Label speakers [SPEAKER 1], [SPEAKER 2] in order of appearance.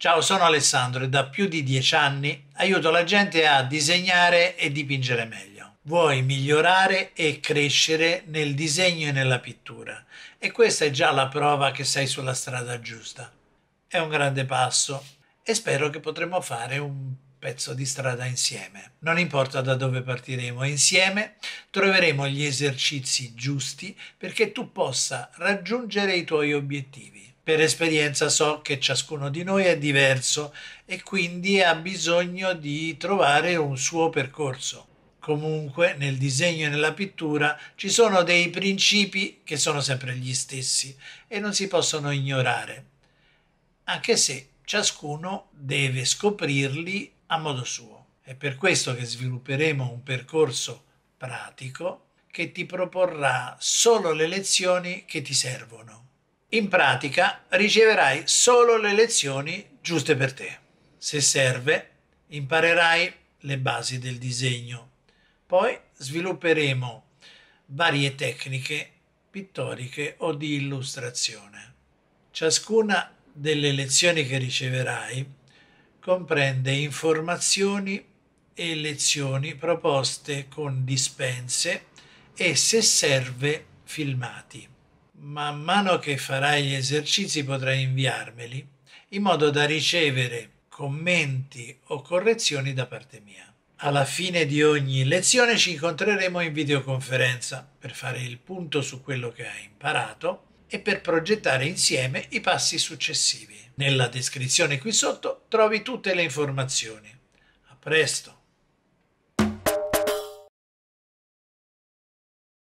[SPEAKER 1] Ciao, sono Alessandro e da più di dieci anni aiuto la gente a disegnare e dipingere meglio. Vuoi migliorare e crescere nel disegno e nella pittura e questa è già la prova che sei sulla strada giusta. È un grande passo e spero che potremo fare un pezzo di strada insieme. Non importa da dove partiremo, insieme troveremo gli esercizi giusti perché tu possa raggiungere i tuoi obiettivi per esperienza so che ciascuno di noi è diverso e quindi ha bisogno di trovare un suo percorso. Comunque nel disegno e nella pittura ci sono dei principi che sono sempre gli stessi e non si possono ignorare, anche se ciascuno deve scoprirli a modo suo. È per questo che svilupperemo un percorso pratico che ti proporrà solo le lezioni che ti servono. In pratica riceverai solo le lezioni giuste per te. Se serve, imparerai le basi del disegno. Poi svilupperemo varie tecniche pittoriche o di illustrazione. Ciascuna delle lezioni che riceverai comprende informazioni e lezioni proposte con dispense e, se serve, filmati man mano che farai gli esercizi potrai inviarmeli in modo da ricevere commenti o correzioni da parte mia. Alla fine di ogni lezione ci incontreremo in videoconferenza per fare il punto su quello che hai imparato e per progettare insieme i passi successivi. Nella descrizione qui sotto trovi tutte le informazioni. A presto!